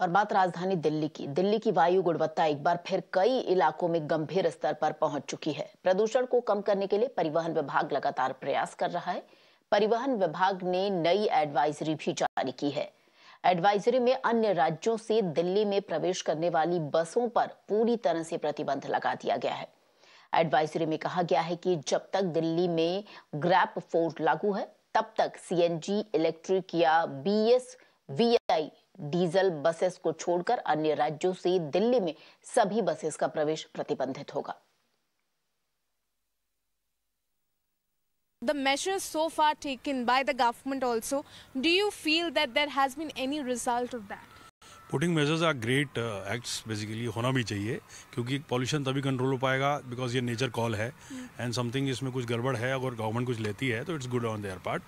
और बात राजधानी दिल्ली की दिल्ली की वायु गुणवत्ता एक बार फिर कई इलाकों में गंभीर स्तर पर पहुंच चुकी है प्रदूषण को कम करने के लिए परिवहन विभाग लगातार प्रयास कर रहा है परिवहन विभाग ने नई एडवाइजरी भी जारी की है एडवाइजरी में अन्य राज्यों से दिल्ली में प्रवेश करने वाली बसों पर पूरी तरह से प्रतिबंध लगा दिया गया है एडवाइजरी में कहा गया है कि जब तक दिल्ली में ग्रैप फोर्ड लागू है तब तक सीएनजी इलेक्ट्रिक या बीएस वीआई डीजल बसेस को छोड़कर अन्य राज्यों से दिल्ली में सभी बसेस का प्रवेश प्रतिबंधित होगा the measures so far taken by the government also do you feel that there has been any result of that putting measures are great acts basically होना भी चाहिए क्योंकि पॉल्यूशन तभी कंट्रोल हो पाएगा बिकॉज ये नेचर कॉल है and something इसमें कुछ गड़बड़ है अगर गवर्नमेंट कुछ लेती है तो it's good on their part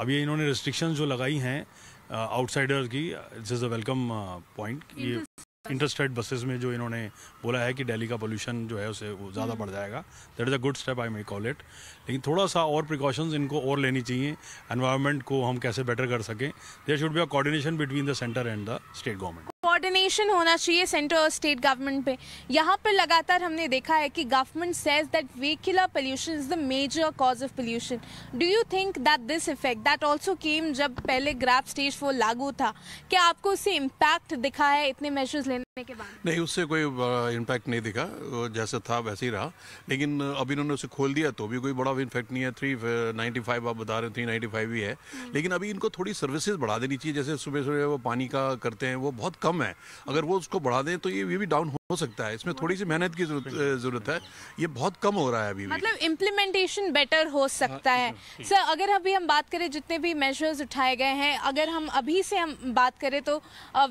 अब ये इन्होंने रिस्ट्रिक्शंस जो लगाई हैं आउटसाइडर्स uh, की this is a welcome point ये इंटरस्टेट बसेस में जो इन्होंने बोला है कि दिल्ली का पोल्यूशन जो है उसे ज़्यादा हम्म। बढ़ जाएगा that is a good step I may call it लेकिन थोड़ा सा और प्रिकॉशंस इनको और लेनी चाहिए एनवायरमेंट को हम कैसे बेटर कर सकें there should be a coordination between the centre and the state government coordination होना चाहिए सेंटर और स्टेट गवर्नमेंट पे यहाँ पर लगातार हमने देखा है कि government says that vehicular pollution is the major cause of pollution do you think that this effect that also came जब पहले ग्राफ स्टेज फोर लागू था क्या आपको उससे इम्पैक्ट दिखा है इतने मेजर्स लेने नहीं उससे कोई इम्पैक्ट नहीं दिखा जैसे था वैसे ही रहा लेकिन अभी इन्होंने उसे खोल दिया तो भी कोई बड़ा इन्फेक्ट नहीं है थ्री नाइन्टी फाइव आप बता रहे थ्री नाइन्टी फाइव भी है हम्म। लेकिन अभी इनको थोड़ी सर्विसेज बढ़ा देनी चाहिए जैसे सुबह सुबह वो पानी का करते हैं वो बहुत कम है अगर वो उसको बढ़ा दें तो ये भी डाउन हो सकता है इसमें थोड़ी सी मेहनत की जरूरत है ये बहुत कम हो रहा है अभी मतलब इम्प्लीमेंटेशन बेटर हो सकता हाँ, है सर हाँ। अगर अभी हम बात करें जितने भी मेजर्स उठाए गए हैं अगर हम अभी से हम बात करें तो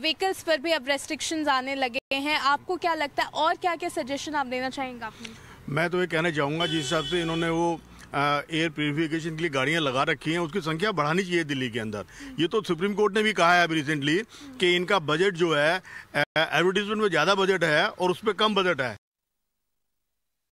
व्हीकल्स पर भी अब रेस्ट्रिक्शन आने लगे हैं आपको क्या लगता है और क्या क्या सजेशन आप देना चाहेंगे आपने मैं तो ये कहना चाहूँगा जिस हिसाब से इन्होंने वो एयर प्योरीफिकेशन के लिए गाड़ियाँ लगा रखी हैं उसकी संख्या बढ़ानी चाहिए दिल्ली के अंदर ये तो सुप्रीम कोर्ट ने भी कहा है अभी रिसेंटली कि इनका बजट जो है एडवर्टीजमेंट में ज़्यादा बजट है और उस पर कम बजट है